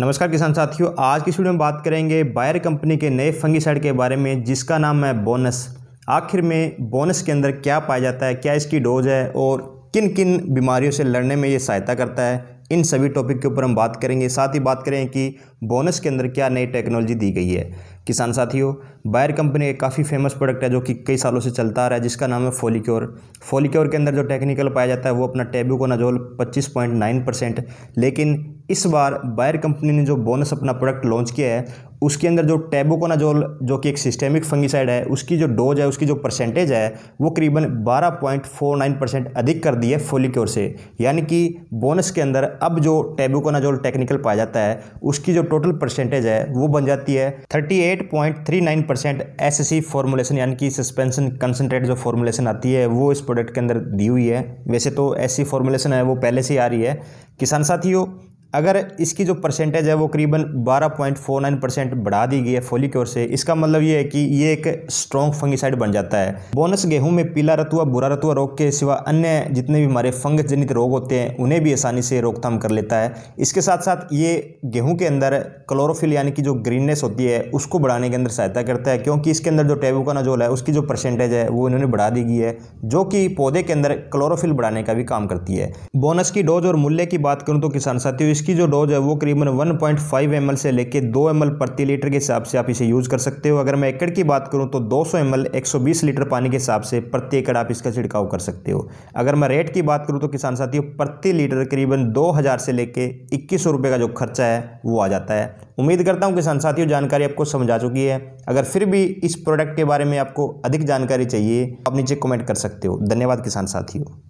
नमस्कार किसान साथियों आज की वीडियो में बात करेंगे बायर कंपनी के नए फंगीसाइड के बारे में जिसका नाम है बोनस आखिर में बोनस के अंदर क्या पाया जाता है क्या इसकी डोज है और किन किन बीमारियों से लड़ने में ये सहायता करता है इन सभी टॉपिक के ऊपर हम बात करेंगे साथ ही बात करें कि बोनस के अंदर क्या नई टेक्नोलॉजी दी गई है किसान साथियों बायर कंपनी एक काफ़ी फेमस प्रोडक्ट है जो कि कई सालों से चलता आ रहा है जिसका नाम है फोलिक्योर फोलिक्योर के अंदर जो टेक्निकल पाया जाता है वो अपना टेब्यू को नजोल नाइन परसेंट लेकिन इस बार बायर कंपनी ने जो बोनस अपना प्रोडक्ट लॉन्च किया है उसके अंदर जो टेबोकोनाजोल जो कि एक सिस्टेमिक फंगिसाइड है उसकी जो डोज है उसकी जो परसेंटेज है वो करीबन 12.49 परसेंट अधिक कर दी है फोलिक्योर से यानी कि बोनस के अंदर अब जो टेबोकोनाजोल टेक्निकल पाया जाता है उसकी जो टोटल परसेंटेज है वो बन जाती है 38.39 परसेंट एस सी फॉर्मुलेशन यानी कि सस्पेंसन कंसनट्रेट जो फॉर्मुलेशन आती है वो इस प्रोडक्ट के अंदर दी हुई है वैसे तो ऐसी फॉर्मुलेशन है वो पहले से ही आ रही है किसान साथियों अगर इसकी जो परसेंटेज है वो करीबन 12.49 परसेंट बढ़ा दी गई है फोलिक्योर से इसका मतलब ये है कि ये एक स्ट्रॉन्ग फंगिसाइड बन जाता है बोनस गेहूं में पीला रतुआ बुरा रतुआ रोग के सिवा अन्य जितने भी हमारे फंगस जनित रोग होते हैं उन्हें भी आसानी से रोकथाम कर लेता है इसके साथ साथ ये गेहूँ के अंदर क्लोरोफिल यानी कि जो ग्रीननेस होती है उसको बढ़ाने के अंदर सहायता करता है क्योंकि इसके अंदर जो टेबुकानाजोल है उसकी जो परसेंटेज है वो इन्होंने बढ़ा दी गई है जो कि पौधे के अंदर क्लोरोफिल बढ़ाने का भी काम करती है बोनस की डोज और मूल्य की बात करूँ तो किसान साथियों इसकी जो डोज है वो करीबन 1.5 पॉइंट से लेके 2 एम प्रति लीटर के हिसाब से आप इसे यूज़ कर सकते हो अगर मैं एकड़ की बात करूँ तो 200 एम लीटर पानी के हिसाब से प्रति एकड़ आप इसका छिड़काव कर सकते हो अगर मैं रेट की बात करूँ तो किसान साथियों प्रति लीटर करीबन दो से लेकर इक्कीस का जो खर्चा है वो आ जाता है उम्मीद करता हूँ किसान साथियों जानकारी आपको समझा चुकी है अगर फिर भी इस प्रोडक्ट के बारे में आपको अधिक जानकारी चाहिए आप नीचे कमेंट कर सकते हो धन्यवाद किसान साथियों